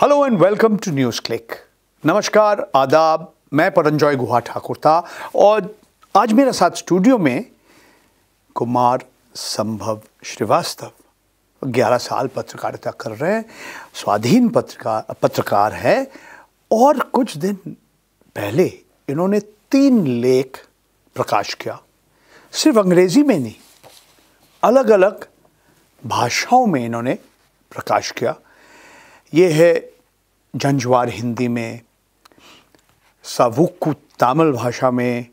Hello and welcome to NewsClick नमस्कार आदाब मैं परंजॉय गुहा ठाकुर था और आज मेरे साथ स्टूडियो में कुमार संभव श्रीवास्तव 11 साल पत्रकारिता कर रहे हैं स्वाधीन पत्रकार पत्रकार है और कुछ दिन पहले इन्होंने तीन लेख प्रकाश किया सिर्फ अंग्रेज़ी में नहीं अलग अलग भाषाओं में इन्होंने प्रकाश किया ये है झंझवार हिंदी में सावुक्कू तमिल भाषा में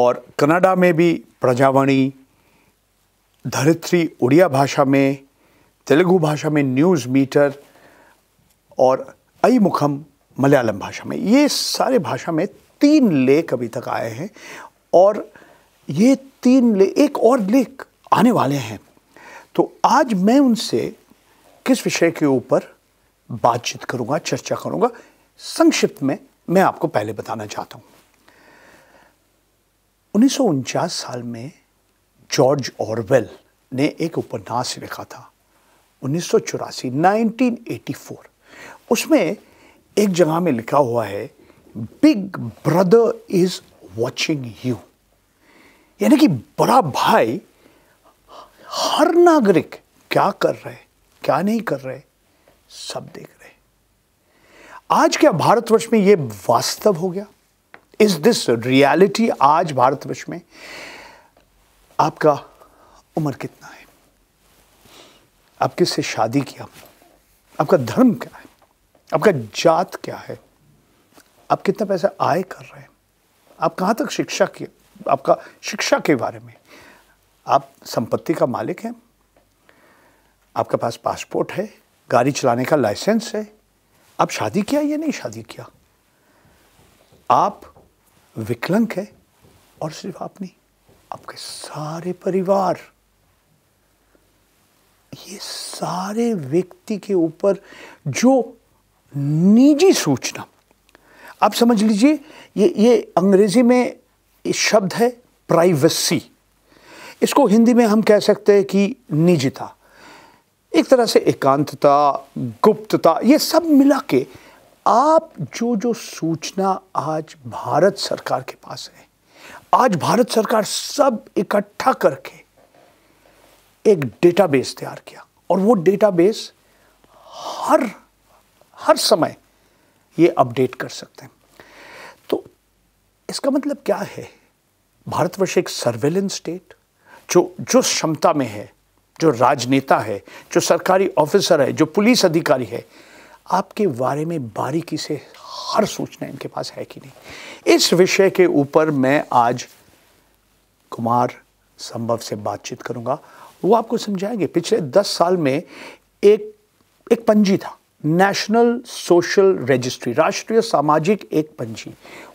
और कनाडा में भी प्रजावाणी धरित्री उड़िया भाषा में तेलुगु भाषा में न्यूज़ मीटर और अई मुखम मलयालम भाषा में ये सारे भाषा में तीन लेख अभी तक आए हैं और ये तीन ले एक और लेख आने वाले हैं तो आज मैं उनसे किस विषय के ऊपर बातचीत करूंगा चर्चा करूंगा संक्षिप्त में मैं आपको पहले बताना चाहता हूं उन्नीस साल में जॉर्ज ऑरवेल ने एक उपन्यास लिखा था उन्नीस 1984 उसमें एक जगह में लिखा हुआ है big brother is watching you यानी कि बड़ा भाई हर नागरिक क्या कर रहे क्या नहीं कर रहे सब देख रहे आज क्या भारतवर्ष में यह वास्तव हो गया इज दिस रियलिटी आज भारतवर्ष में आपका उम्र कितना है आप किससे शादी किया आपका धर्म क्या है आपका जात क्या है आप कितना पैसा आय कर रहे हैं आप कहां तक शिक्षा की आपका शिक्षा के बारे में आप संपत्ति का मालिक हैं आपके पास पासपोर्ट है गाड़ी चलाने का लाइसेंस है आप शादी किया या नहीं शादी किया आप विकलंग है और सिर्फ आप नहीं आपके सारे परिवार ये सारे व्यक्ति के ऊपर जो निजी सूचना आप समझ लीजिए ये ये अंग्रेजी में शब्द है प्राइवेसी इसको हिंदी में हम कह सकते हैं कि निजता एक तरह से एकांतता गुप्तता ये सब मिला के आप जो जो सूचना आज भारत सरकार के पास है आज भारत सरकार सब इकट्ठा करके एक डेटाबेस तैयार किया और वो डेटाबेस हर हर समय ये अपडेट कर सकते हैं तो इसका मतलब क्या है भारतवर्ष एक सर्वेलेंस स्टेट जो जो क्षमता में है जो राजनेता है जो सरकारी ऑफिसर है जो पुलिस अधिकारी है आपके बारे में बारीकी से हर सूचना इनके पास है कि नहीं इस विषय के ऊपर मैं आज कुमार संभव से बातचीत करूंगा वो आपको समझाएंगे पिछले दस साल में एक एक पंजी था नेशनल सोशल रजिस्ट्री राष्ट्रीय सामाजिक एक पंजी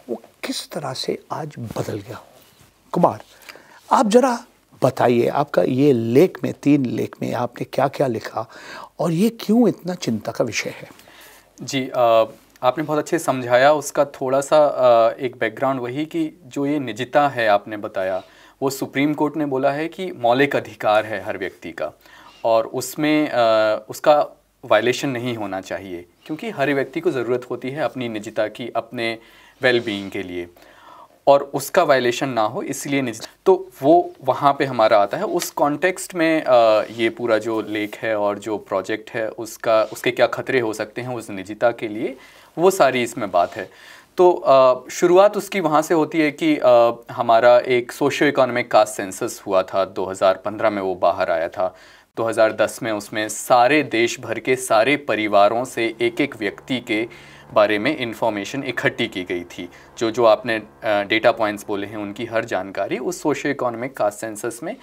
वो किस तरह से आज बदल गया कुमार आप जरा बताइए आपका ये लेख में तीन लेख में आपने क्या क्या लिखा और ये क्यों इतना चिंता का विषय है जी आ, आपने बहुत अच्छे समझाया उसका थोड़ा सा आ, एक बैकग्राउंड वही कि जो ये निजता है आपने बताया वो सुप्रीम कोर्ट ने बोला है कि मौलिक अधिकार है हर व्यक्ति का और उसमें आ, उसका वायलेशन नहीं होना चाहिए क्योंकि हर व्यक्ति को ज़रूरत होती है अपनी निजता की अपने वेलबींग के लिए और उसका वायलेशन ना हो इसलिए निज तो वो वहाँ पे हमारा आता है उस कॉन्टेक्स्ट में आ, ये पूरा जो लेख है और जो प्रोजेक्ट है उसका उसके क्या खतरे हो सकते हैं उस निजता के लिए वो सारी इसमें बात है तो शुरुआत उसकी वहाँ से होती है कि आ, हमारा एक सोशियो इकोनॉमिक कास्ट सेंसस हुआ था 2015 में वो बाहर आया था 2010 में उसमें सारे देश भर के सारे परिवारों से एक एक व्यक्ति के बारे में इंफॉर्मेशन इकट्ठी की गई थी जो जो आपने डेटा पॉइंट्स बोले हैं उनकी हर जानकारी उस सोशो इकोनॉमिक कास्ट सेंसस में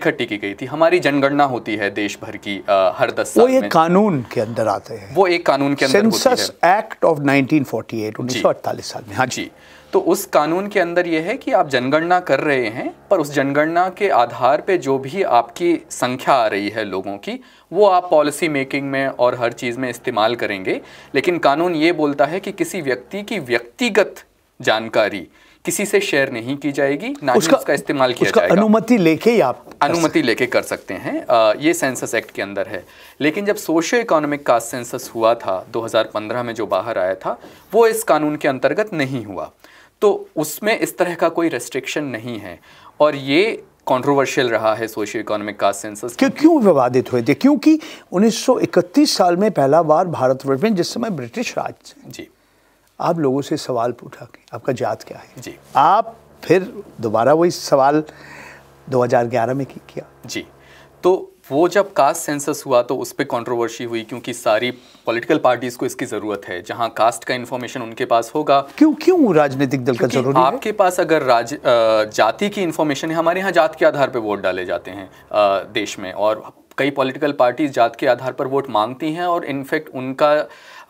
इकट्ठी की गई थी हमारी जनगणना होती है देश भर की आ, हर दस साल वो एक कानून के अंदर आते हैं वो एक कानून के अंदर सेंसस एक्ट ऑफ 1948 1948 साल में हाँ जी। तो उस कानून के अंदर यह है कि आप जनगणना कर रहे हैं पर उस जनगणना के आधार पे जो भी आपकी संख्या आ रही है लोगों की वो आप पॉलिसी मेकिंग में और हर चीज़ में इस्तेमाल करेंगे लेकिन कानून ये बोलता है कि किसी व्यक्ति की व्यक्तिगत जानकारी किसी से शेयर नहीं की जाएगी ना उसका, उसका इस्तेमाल किया उसका जाएगा अनुमति लेके ही आप अनुमति लेके कर सकते हैं आ, ये सेंसस एक्ट के अंदर है लेकिन जब सोशियो इकोनॉमिक कास्ट सेंसस हुआ था 2015 में जो बाहर आया था वो इस कानून के अंतर्गत नहीं हुआ तो उसमें इस तरह का कोई रेस्ट्रिक्शन नहीं है और ये कंट्रोवर्शियल रहा है सोशियो इकोनॉमिक कास्ट सेंसस क्यों क्यों विवादित हुए थे क्योंकि 1931 साल में पहला बार भारतवर्ष में जिस समय ब्रिटिश राज जी आप लोगों से सवाल पूछा कि आपका जात क्या है जी आप फिर दोबारा वही सवाल 2011 में किया जी तो वो जब कास्ट सेंसस हुआ तो उस पर कॉन्ट्रोवर्सी हुई क्योंकि सारी पॉलिटिकल पार्टीज को इसकी ज़रूरत है जहां कास्ट का इन्फॉर्मेशन उनके पास होगा क्यों क्यों राजनीतिक दल का जरूरी आपके पास अगर राज जाति की इन्फॉर्मेशन है हमारे यहाँ जात के आधार पर वोट डाले जाते हैं देश में और कई पॉलिटिकल पार्टीज जात के आधार पर वोट मांगती हैं और इनफैक्ट उनका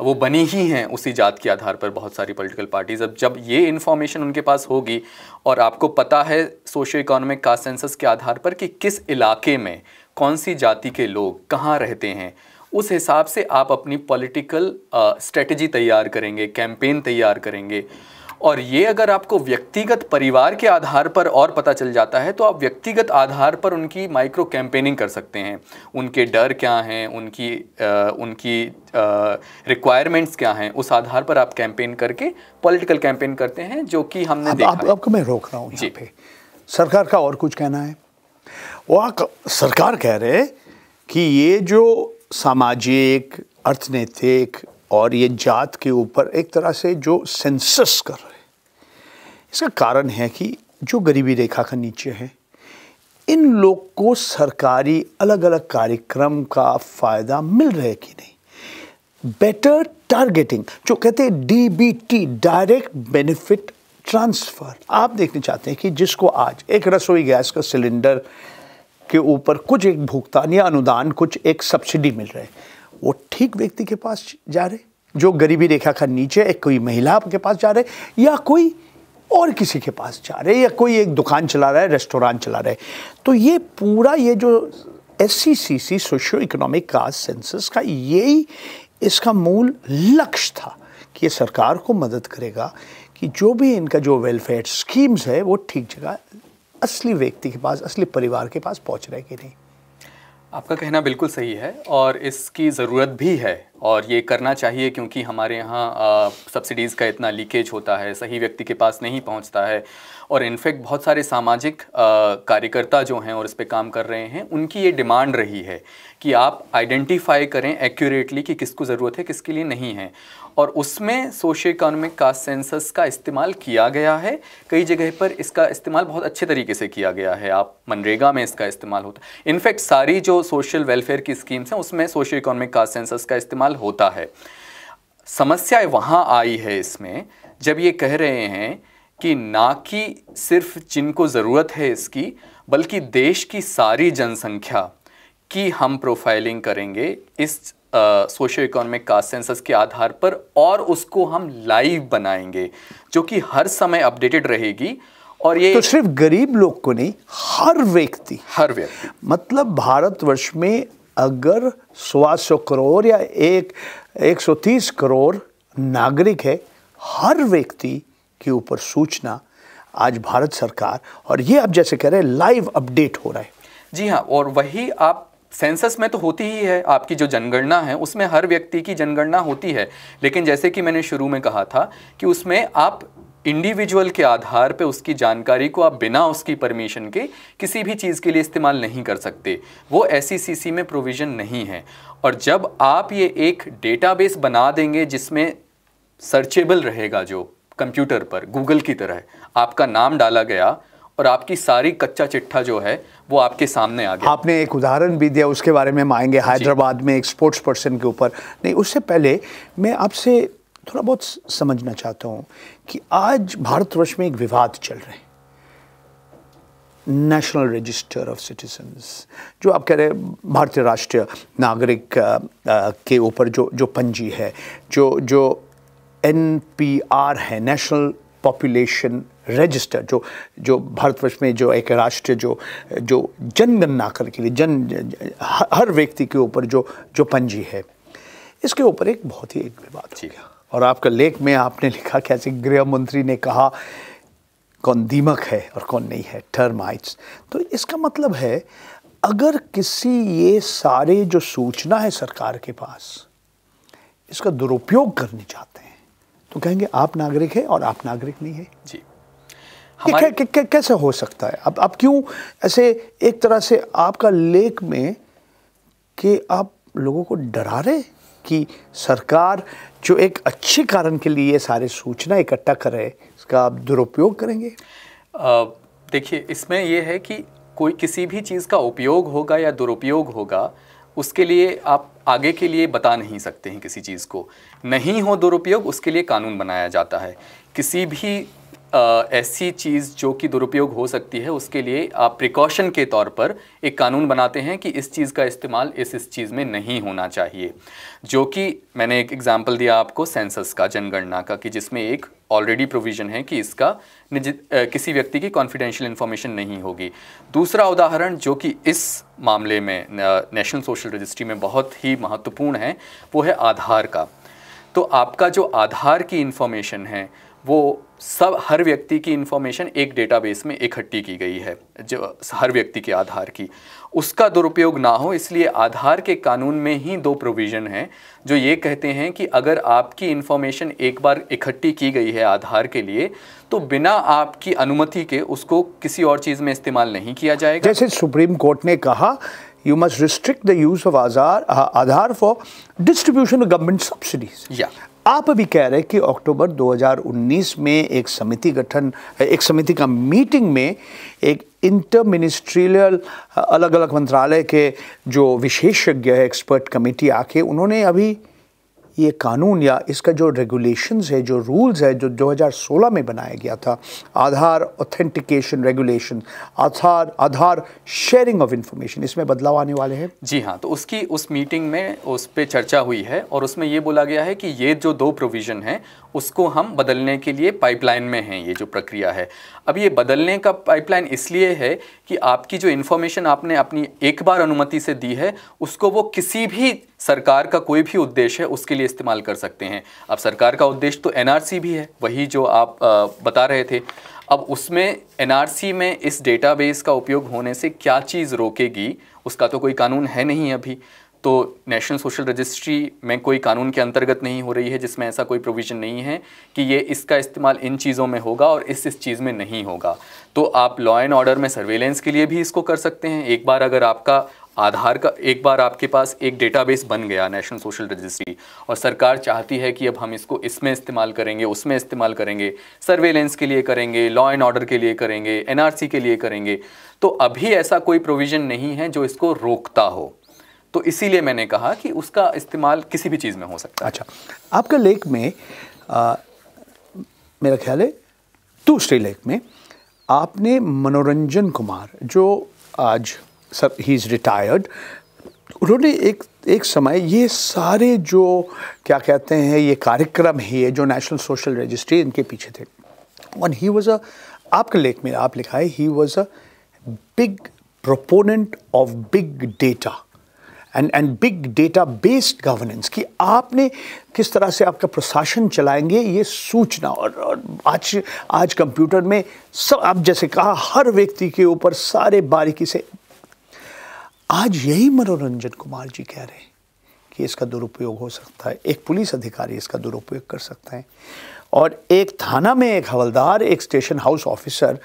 वो बनी ही हैं उसी जात के आधार पर बहुत सारी पॉलिटिकल पार्टीज़ अब जब ये इन्फॉर्मेशन उनके पास होगी और आपको पता है सोशो इकोनॉमिक कास्ट सेंसस के आधार पर कि किस इलाके में कौन सी जाति के लोग कहाँ रहते हैं उस हिसाब से आप अपनी पॉलिटिकल स्ट्रेटजी तैयार करेंगे कैंपेन तैयार करेंगे और ये अगर आपको व्यक्तिगत परिवार के आधार पर और पता चल जाता है तो आप व्यक्तिगत आधार पर उनकी माइक्रो कैंपेनिंग कर सकते हैं उनके डर क्या हैं उनकी आ, उनकी रिक्वायरमेंट्स क्या हैं उस आधार पर आप कैंपेन करके पॉलिटिकल कैंपेन करते हैं जो कि हमने अब, देखा आप, मैं रोक रहा हूँ जी पे सरकार का और कुछ कहना है वो सरकार कह रहे कि ये जो सामाजिक अर्थनैतिक और ये जात के ऊपर एक तरह से जो सेंसस कर रहे इसका कारण है कि जो गरीबी रेखा का नीचे है इन लोग को सरकारी अलग अलग कार्यक्रम का फ़ायदा मिल रहा है कि नहीं बेटर टारगेटिंग जो कहते हैं डीबीटी डायरेक्ट बेनिफिट ट्रांसफ़र आप देखना चाहते हैं कि जिसको आज एक रसोई गैस का सिलेंडर के ऊपर कुछ एक भुगतान या अनुदान कुछ एक सब्सिडी मिल रहा है वो ठीक व्यक्ति के पास जा रहे जो गरीबी रेखा का नीचे एक कोई महिला के पास जा रहे या कोई और किसी के पास जा रहे हैं या कोई एक दुकान चला रहा है रेस्टोरेंट चला रहा है तो ये पूरा ये जो S C C C socio economic caste census का यही इसका मूल लक्ष्य था कि ये सरकार को मदद करेगा कि जो भी इनका जो वेलफेयर स्कीम्स है वो ठीक जगह असली व्यक्ति के पास असली परिवार के पास पहुंच रहे कि नहीं आपका कहना बिल्कुल सही है और इसकी ज़रूरत भी है और ये करना चाहिए क्योंकि हमारे यहाँ सब्सिडीज़ का इतना लीकेज होता है सही व्यक्ति के पास नहीं पहुँचता है और इनफेक्ट बहुत सारे सामाजिक कार्यकर्ता जो हैं और इस पर काम कर रहे हैं उनकी ये डिमांड रही है कि आप आइडेंटिफाई करें एक्यूरेटली कि किसको ज़रूरत है किसके लिए नहीं है और उसमें सोशो इकोनॉमिक कास्ट सेंसस का इस्तेमाल किया गया है कई जगह पर इसका इस्तेमाल बहुत अच्छे तरीके से किया गया है आप मनरेगा में इसका इस्तेमाल होता है इनफैक्ट सारी जो सोशल वेलफेयर की स्कीम्स हैं उसमें सोशो इकोनॉमिक कास्ट सेंसस का इस्तेमाल होता है समस्या वहाँ आई है इसमें जब ये कह रहे हैं कि ना कि सिर्फ जिनको ज़रूरत है इसकी बल्कि देश की सारी जनसंख्या की हम प्रोफाइलिंग करेंगे इस सोशो इकोनॉमिक कास्ट सेंसस के आधार पर और उसको हम लाइव बनाएंगे जो कि हर समय अपडेटेड रहेगी और ये तो सिर्फ गरीब लोग को नहीं हर व्यक्ति हर व्यक्ति मतलब भारतवर्ष में अगर सवा सौ करोड़ या एक एक सौ तीस करोड़ नागरिक है हर व्यक्ति के ऊपर सूचना आज भारत सरकार और ये आप जैसे कह रहे हैं लाइव अपडेट हो रहा है जी हाँ और वही आप सेंसस में तो होती ही है आपकी जो जनगणना है उसमें हर व्यक्ति की जनगणना होती है लेकिन जैसे कि मैंने शुरू में कहा था कि उसमें आप इंडिविजुअल के आधार पर उसकी जानकारी को आप बिना उसकी परमिशन के किसी भी चीज़ के लिए इस्तेमाल नहीं कर सकते वो एस e में प्रोविज़न नहीं है और जब आप ये एक डेटाबेस बना देंगे जिसमें सर्चेबल रहेगा जो कंप्यूटर पर गूगल की तरह आपका नाम डाला गया और आपकी सारी कच्चा चिट्ठा जो है वो आपके सामने आ गया आपने एक उदाहरण भी दिया उसके बारे में हम आएंगे हैदराबाद में एक स्पोर्ट्स पर्सन के ऊपर नहीं उससे पहले मैं आपसे थोड़ा बहुत समझना चाहता हूँ कि आज भारतवर्ष में एक विवाद चल रहे हैं नेशनल रजिस्टर ऑफ सिटीजन्स जो आप कह रहे हैं भारतीय राष्ट्रीय नागरिक के ऊपर जो जो पंजी है जो जो एन पी आर है नेशनल पॉपुलेशन रजिस्टर जो जो भारतवर्ष में जो एक राष्ट्र जो जो जनगणना करके के लिए जन हर व्यक्ति के ऊपर जो जो पंजी है इसके ऊपर एक बहुत ही एक विवाद थी और आपका लेख में आपने लिखा कैसे गृह मंत्री ने कहा कौन दीमक है और कौन नहीं है टर्माइट्स तो इसका मतलब है अगर किसी ये सारे जो सूचना है सरकार के पास इसका दुरुपयोग करने चाहते हैं तो कहेंगे आप नागरिक है और आप नागरिक नहीं है जी हमारे... कै, कै, कैसे हो सकता है अब आप क्यों ऐसे एक तरह से आपका लेख में कि आप लोगों को डरा रहे कि सरकार जो एक अच्छे कारण के लिए सारे सूचना इकट्ठा कर रहे इसका आप दुरुपयोग करेंगे देखिए इसमें यह है कि कोई किसी भी चीज़ का उपयोग होगा या दुरुपयोग होगा उसके लिए आप आगे के लिए बता नहीं सकते हैं किसी चीज़ को नहीं हो दुरुपयोग उसके लिए कानून बनाया जाता है किसी भी आ, ऐसी चीज़ जो कि दुरुपयोग हो सकती है उसके लिए आप प्रिकॉशन के तौर पर एक कानून बनाते हैं कि इस चीज़ का इस्तेमाल इस इस चीज़ में नहीं होना चाहिए जो कि मैंने एक एग्ज़ाम्पल दिया आपको सेंसस का जनगणना का कि जिसमें एक ऑलरेडी प्रोविज़न है कि इसका किसी व्यक्ति की कॉन्फिडेंशियल इन्फॉर्मेशन नहीं होगी दूसरा उदाहरण जो कि इस मामले में नेशनल सोशल रजिस्ट्री में बहुत ही महत्वपूर्ण है वो है आधार का तो आपका जो आधार की इन्फॉर्मेशन है वो सब हर व्यक्ति की इन्फॉर्मेशन एक डेटाबेस में इकट्ठी की गई है जो हर व्यक्ति के आधार की उसका दुरुपयोग ना हो इसलिए आधार के कानून में ही दो प्रोविज़न हैं जो ये कहते हैं कि अगर आपकी इन्फॉर्मेशन एक बार इकट्ठी की गई है आधार के लिए तो बिना आपकी अनुमति के उसको किसी और चीज़ में इस्तेमाल नहीं किया जाएगा जैसे सुप्रीम कोर्ट ने कहा you must restrict the use of Aadhaar Aadhaar for distribution government subsidies government आप अभी कह रहे हैं कि अक्टूबर 2019 में एक समिति गठन एक समिति का मीटिंग में एक इंटर मिनिस्ट्रियल अलग अलग मंत्रालय के जो विशेषज्ञ है एक्सपर्ट कमेटी आके उन्होंने अभी ये कानून या इसका जो रेगुलेशंस है जो रूल्स है जो 2016 में बनाया गया था Aadhaar authentication regulation Aadhaar Aadhaar sharing of information इसमें बदलाव आने वाले हैं जी हाँ तो उसकी उस मीटिंग में उस पर चर्चा हुई है और उसमें ये बोला गया है कि ये जो दो प्रोविज़न हैं उसको हम बदलने के लिए पाइपलाइन में हैं ये जो प्रक्रिया है अब ये बदलने का पाइपलाइन इसलिए है कि आपकी जो इन्फॉर्मेशन आपने अपनी एक बार अनुमति से दी है उसको वो किसी भी सरकार का कोई भी उद्देश्य है उसके लिए इस्तेमाल कर सकते हैं अब सरकार का उद्देश्य तो एनआरसी भी है वही जो आप बता रहे थे अब उसमें एनआरसी में इस डेटाबेस का उपयोग होने से क्या चीज़ रोकेगी उसका तो कोई कानून है नहीं अभी तो नेशनल सोशल रजिस्ट्री में कोई कानून के अंतर्गत नहीं हो रही है जिसमें ऐसा कोई प्रोविज़न नहीं है कि ये इसका इस्तेमाल इन चीज़ों में होगा और इस इस चीज़ में नहीं होगा तो आप लॉ एंड ऑर्डर में सर्वेलेंस के लिए भी इसको कर सकते हैं एक बार अगर आपका आधार का एक बार आपके पास एक डेटाबेस बन गया नेशनल सोशल रजिस्ट्री और सरकार चाहती है कि अब हम इसको इसमें इस्तेमाल करेंगे उसमें इस्तेमाल करेंगे सर्वेलेंस के लिए करेंगे लॉ एंड ऑर्डर के लिए करेंगे एनआरसी के लिए करेंगे तो अभी ऐसा कोई प्रोविज़न नहीं है जो इसको रोकता हो तो इसीलिए मैंने कहा कि उसका इस्तेमाल किसी भी चीज़ में हो सकता है अच्छा आपका लेख में आ, मेरा ख्याल है दूसरे लेख में आपने मनोरंजन कुमार जो आज सब ही इज़ रिटायर्ड उन्होंने एक एक समय ये सारे जो क्या कहते हैं ये कार्यक्रम ही है जो नेशनल सोशल रजिस्ट्री इनके पीछे थे और ही वॉज़ अ आपके लेख में आप लिखा है he was a big proponent of big data and and big data based governance कि आपने किस तरह से आपका प्रशासन चलाएंगे ये सूचना और, और आज आज कंप्यूटर में सब आप जैसे कहा हर व्यक्ति के ऊपर सारे बारीकी से आज यही मनोरंजन कुमार जी कह रहे हैं कि इसका दुरुपयोग हो सकता है एक पुलिस अधिकारी इसका दुरुपयोग कर सकते हैं और एक थाना में एक हवलदार एक स्टेशन हाउस ऑफिसर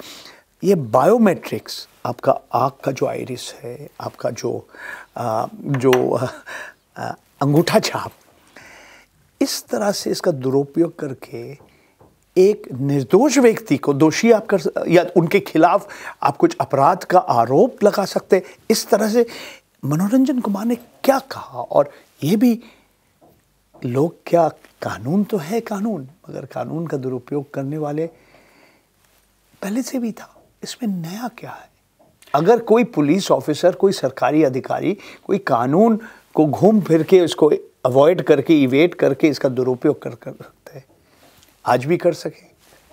ये बायोमेट्रिक्स आपका आँख का जो आइरिस है आपका जो आ, जो अंगूठा छाप इस तरह से इसका दुरुपयोग करके एक निर्दोष व्यक्ति को दोषी आप कर या उनके खिलाफ आप कुछ अपराध का आरोप लगा सकते इस तरह से मनोरंजन कुमार ने क्या कहा और ये भी लोग क्या कानून तो है कानून मगर कानून का दुरुपयोग करने वाले पहले से भी था इसमें नया क्या है अगर कोई पुलिस ऑफिसर कोई सरकारी अधिकारी कोई कानून को घूम फिर के उसको अवॉइड करके इवेट करके इसका दुरुपयोग कर कर आज भी कर सकें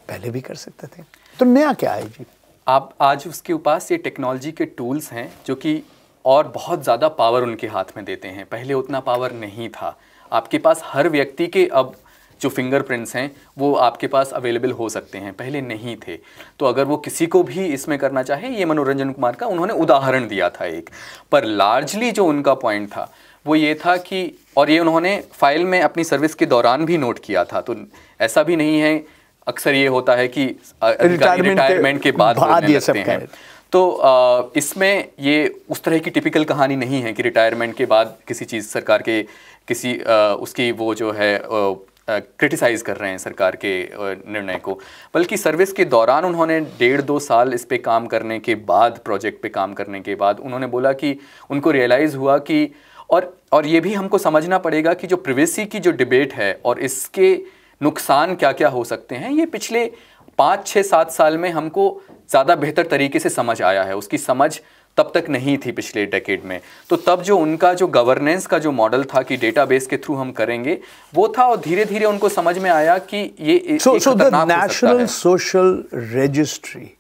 पहले भी कर सकते थे तो नया क्या है जी आप आज उसके पास ये टेक्नोलॉजी के टूल्स हैं जो कि और बहुत ज़्यादा पावर उनके हाथ में देते हैं पहले उतना पावर नहीं था आपके पास हर व्यक्ति के अब जो फिंगरप्रिंट्स हैं वो आपके पास अवेलेबल हो सकते हैं पहले नहीं थे तो अगर वो किसी को भी इसमें करना चाहे ये मनोरंजन कुमार का उन्होंने उदाहरण दिया था एक पर लार्जली जो उनका पॉइंट था वो ये था कि और ये उन्होंने फाइल में अपनी सर्विस के दौरान भी नोट किया था तो ऐसा भी नहीं है अक्सर ये होता है कि रिटायरमेंट के, के बाद, हैं तो इसमें ये उस तरह की टिपिकल कहानी नहीं है कि रिटायरमेंट के बाद किसी चीज़ सरकार के किसी उसकी वो जो है क्रिटिसाइज़ कर रहे हैं सरकार के निर्णय को बल्कि सर्विस के दौरान उन्होंने डेढ़ दो साल इस पे काम करने के बाद प्रोजेक्ट पे काम करने के बाद उन्होंने बोला कि उनको रियलाइज़ हुआ कि और और ये भी हमको समझना पड़ेगा कि जो प्रिवेसी की जो डिबेट है और इसके नुकसान क्या क्या हो सकते हैं ये पिछले पाँच छः सात साल में हमको ज़्यादा बेहतर तरीके से समझ आया है उसकी समझ तब तक नहीं थी पिछले डेकेड में तो तब जो उनका जो गवर्नेंस का जो मॉडल था कि डेटाबेस के थ्रू हम करेंगे वो था और धीरे धीरे उनको समझ में आया कि ये national social registry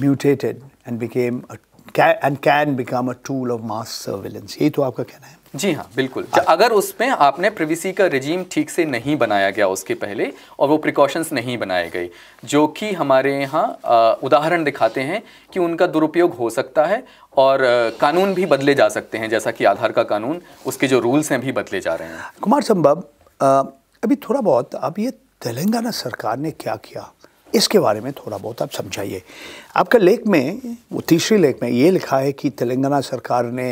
mutated and became a and can become a tool of mass surveillance. यही तो आपका कहना है जी हाँ बिल्कुल अगर उसमें आपने प्रिवेसी का रिजीम ठीक से नहीं बनाया गया उसके पहले और वो प्रिकॉशंस नहीं बनाए गए जो कि हमारे यहाँ उदाहरण दिखाते हैं कि उनका दुरुपयोग हो सकता है और कानून भी बदले जा सकते हैं जैसा कि आधार का कानून उसके जो रूल्स हैं भी बदले जा रहे हैं कुमार संभव अभी थोड़ा बहुत अब ये तेलंगाना सरकार ने क्या किया इसके बारे में थोड़ा बहुत आप समझाइए आपका लेख में वो तीसरी लेख में ये लिखा है कि तेलंगाना सरकार ने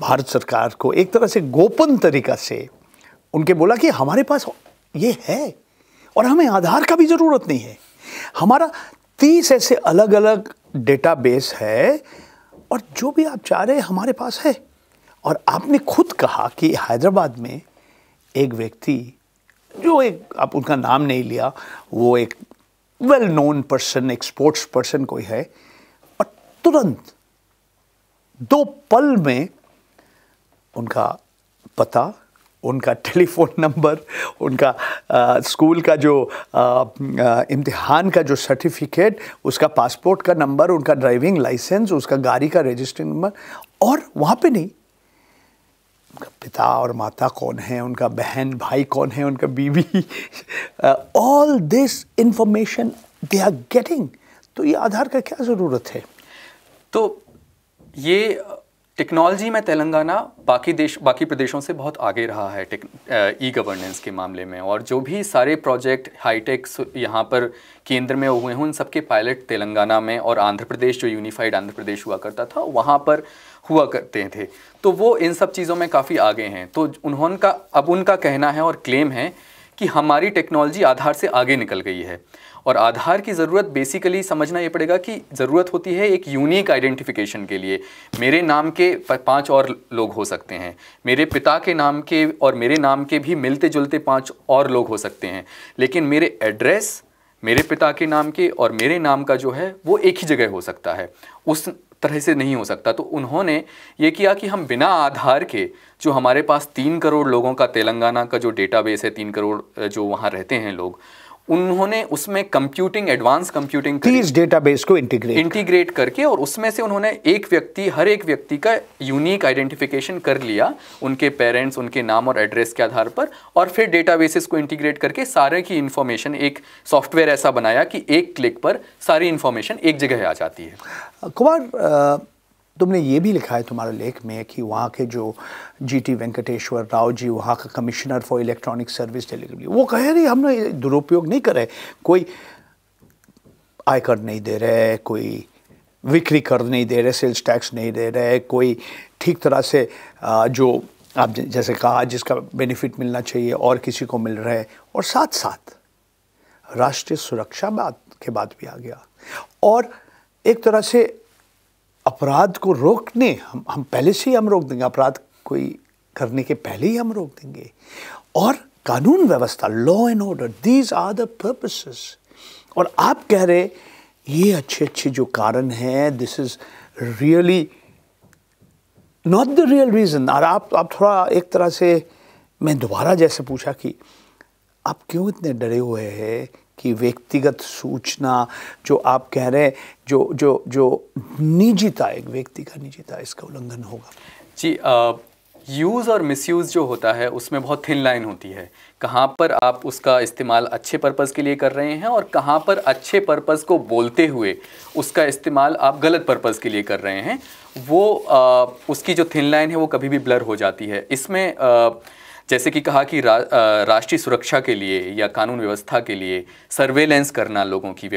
भारत सरकार को एक तरह से गोपन तरीका से उनके बोला कि हमारे पास ये है और हमें आधार का भी ज़रूरत नहीं है हमारा तीस ऐसे अलग अलग डेटाबेस है और जो भी आप चाह रहे हैं हमारे पास है और आपने खुद कहा कि हैदराबाद में एक व्यक्ति जो एक आप उनका नाम नहीं लिया वो एक वेल नोन पर्सन एक स्पोर्ट्स पर्सन कोई है और तुरंत दो पल में उनका पता उनका टेलीफोन नंबर उनका आ, स्कूल का जो इम्तिहान का जो सर्टिफिकेट उसका पासपोर्ट का नंबर उनका ड्राइविंग लाइसेंस उसका गाड़ी का रजिस्ट्री नंबर और वहाँ पे नहीं उनका पिता और माता कौन है उनका बहन भाई कौन है उनका बीवी all this information they are getting तो ये आधार का क्या ज़रूरत है तो ये टेक्नोलॉजी में तेलंगाना बाकी देश बाकी प्रदेशों से बहुत आगे रहा है ई गवर्नेंस के मामले में और जो भी सारे प्रोजेक्ट हाईटेक यहाँ पर केंद्र में हुए हैं उन सबके पायलट तेलंगाना में और आंध्र प्रदेश जो यूनिफाइड आंध्र प्रदेश हुआ करता था वहाँ पर हुआ करते थे तो वो इन सब चीज़ों में काफ़ी आगे हैं तो उन्होंने का अब उनका कहना है और क्लेम है कि हमारी टेक्नोलॉजी आधार से आगे निकल गई है और आधार की ज़रूरत बेसिकली समझना ये पड़ेगा कि ज़रूरत होती है एक यूनिक आइडेंटिफिकेशन के लिए मेरे नाम के पांच और लोग हो सकते हैं मेरे पिता के नाम के और मेरे नाम के भी मिलते जुलते पांच और लोग हो सकते हैं लेकिन मेरे एड्रेस मेरे पिता के नाम के और मेरे नाम का जो है वो एक ही जगह हो सकता है उस तरह से नहीं हो सकता तो उन्होंने ये किया कि हम बिना आधार के जो हमारे पास तीन करोड़ लोगों का तेलंगाना का जो डेटाबेस है तीन करोड़ जो वहाँ रहते हैं लोग उन्होंने उसमें कंप्यूटिंग एडवांस कंप्यूटिंग डेटाबेस को इंटीग्रेट इंटीग्रेट करके और उसमें से उन्होंने एक व्यक्ति हर एक व्यक्ति का यूनिक आइडेंटिफिकेशन कर लिया उनके पेरेंट्स उनके नाम और एड्रेस के आधार पर और फिर डेटाबेसेस को इंटीग्रेट करके सारे की इन्फॉर्मेशन एक सॉफ्टवेयर ऐसा बनाया कि एक क्लिक पर सारी इंफॉर्मेशन एक जगह आ जाती है कुमार तुमने ये भी लिखा है तुम्हारे लेख में कि वहाँ के जो जीटी वेंकटेश्वर राव जी वहाँ का commissioner for electronic service delivery वो कह रही हमने दुरुपयोग नहीं करे कोई आयकर नहीं दे रहे कोई बिक्री कर नहीं दे रहे सेल्स टैक्स नहीं दे रहे कोई ठीक तरह से जो आप जैसे कहा जिसका बेनिफिट मिलना चाहिए और किसी को मिल रहा है और साथ साथ राष्ट्रीय सुरक्षा बात के बाद भी आ गया और एक तरह से अपराध को रोकने हम हम पहले से ही हम रोक देंगे अपराध कोई करने के पहले ही हम रोक देंगे और कानून व्यवस्था law and order these are the purposes और आप कह रहे ये अच्छे अच्छे जो कारण हैं this is really not the real reason और आप आप थोड़ा एक तरह से मैं दोबारा जैसे पूछा कि आप क्यों इतने डरे हुए हैं कि व्यक्तिगत सूचना जो आप कह रहे हैं जो जो जो निजीता एक व्यक्ति का निजीता इसका उल्लंघन होगा जी यूज़ और मिसयूज़ जो होता है उसमें बहुत थिन लाइन होती है कहाँ पर आप उसका इस्तेमाल अच्छे पर्पज़ के लिए कर रहे हैं और कहाँ पर अच्छे पर्पज़ को बोलते हुए उसका इस्तेमाल आप गलत पर्पज़ के लिए कर रहे हैं वो आ, उसकी जो थिन लाइन है वो कभी भी ब्लर हो जाती है इसमें आ, जैसे कि कहा कि रा, राष्ट्रीय सुरक्षा के लिए या कानून व्यवस्था के लिए सर्वेलेंस करना लोगों की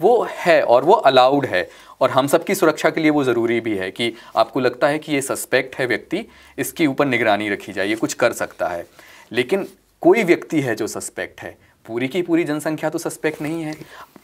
वो है और वो अलाउड है और हम सब की सुरक्षा के लिए वो ज़रूरी भी है कि आपको लगता है कि ये सस्पेक्ट है व्यक्ति इसके ऊपर निगरानी रखी जाए ये कुछ कर सकता है लेकिन कोई व्यक्ति है जो सस्पेक्ट है पूरी की पूरी जनसंख्या तो सस्पेक्ट नहीं है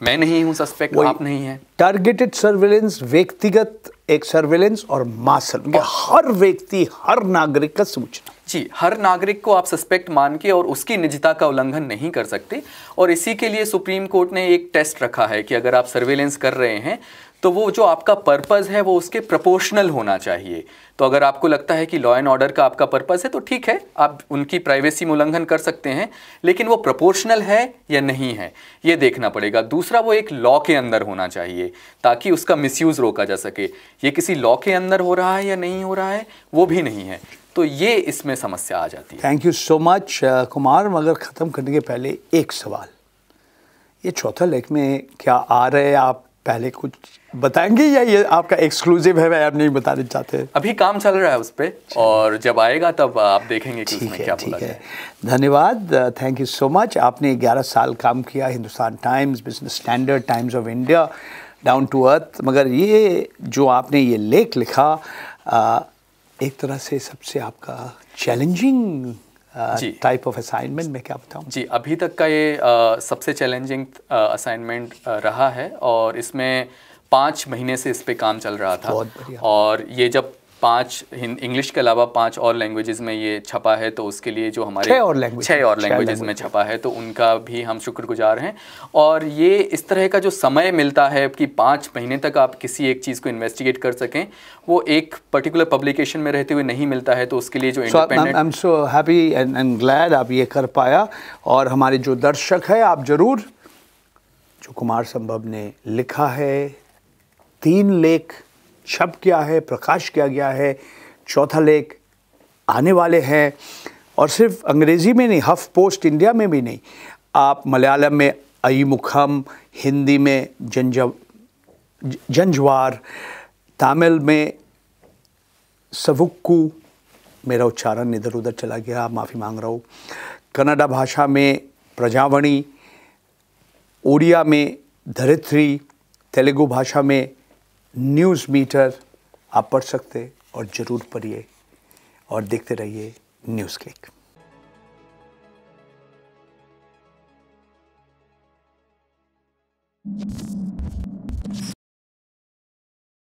मैं नहीं हूँ सस्पेक्ट आप नहीं है टारगेटेड सर्वेलेंस व्यक्तिगत एक सर्वेलेंस और मास हर व्यक्ति हर नागरिक का सूचना जी हर नागरिक को आप सस्पेक्ट मान के और उसकी निजता का उल्लंघन नहीं कर सकते और इसी के लिए सुप्रीम कोर्ट ने एक टेस्ट रखा है कि अगर आप सर्वेलेंस कर रहे हैं तो वो जो आपका पर्पज़ है वो उसके प्रपोर्शनल होना चाहिए तो अगर आपको लगता है कि लॉ एंड ऑर्डर का आपका पर्पज़ है तो ठीक है आप उनकी प्राइवेसी में उल्लंघन कर सकते हैं लेकिन वो प्रपोर्शनल है या नहीं है ये देखना पड़ेगा दूसरा वो एक लॉ के अंदर होना चाहिए ताकि उसका मिसयूज़ रोका जा सके ये किसी लॉ के अंदर हो रहा है या नहीं हो रहा है वो भी नहीं है तो ये इसमें समस्या आ जाती है thank you so much Kumar मगर ख़त्म करने के पहले एक सवाल ये चौथा लेख में क्या आ रहे आप पहले कुछ बताएंगे या ये आपका एक्सक्लूसिव है आप नहीं बताना चाहते अभी काम चल रहा है उस पर और जब आएगा तब आप देखेंगे कि उसमें क्या ठीक है धन्यवाद थैंक यू सो मच आपने 11 साल काम किया Hindustan Times business standard times of India down to earth मगर ये जो आपने ये लेख लिखा आ, uh, एक तरह से सबसे आपका चैलेंजिंग टाइप ऑफ असाइनमेंट में क्या बताऊँ जी अभी तक का ये आ, सबसे चैलेंजिंग असाइनमेंट रहा है और इसमें पाँच महीने से इस पर काम चल रहा था और ये जब पांच इंग्लिश के अलावा पांच और लैंग्वेजेस में ये छपा है तो उसके लिए जो हमारे छह और लैंग्वेज छह और लैंग्वेजेस में छपा है तो उनका भी हम शुक्रगुजार हैं और ये इस तरह का जो समय मिलता है कि पाँच महीने तक आप किसी एक चीज़ को इन्वेस्टिगेट कर सकें वो एक पर्टिकुलर पब्लिकेशन में रहते हुए नहीं मिलता है तो उसके लिए जो independent I am so happy and and glad आप ये कर पाया और हमारे जो दर्शक है आप ज़रूर जो कुमार संभव ने लिखा है तीन लेख छप किया है प्रकाश किया गया है चौथा लेख आने वाले हैं और सिर्फ अंग्रेज़ी में नहीं हफ पोस्ट इंडिया में भी नहीं आप मलयालम में अई मुखम हिंदी में जंज जंजवार तमिल में सवुक्कू मेरा उच्चारण इधर उधर चला गया माफ़ी मांग रहा हूँ कन्नडा भाषा में प्रजावणी उड़िया में धरित्री तेलुगु भाषा में न्यूज़ मीटर आप पढ़ सकते और ज़रूर पढ़िए और देखते रहिए न्यूज़ क्लिक Thank you.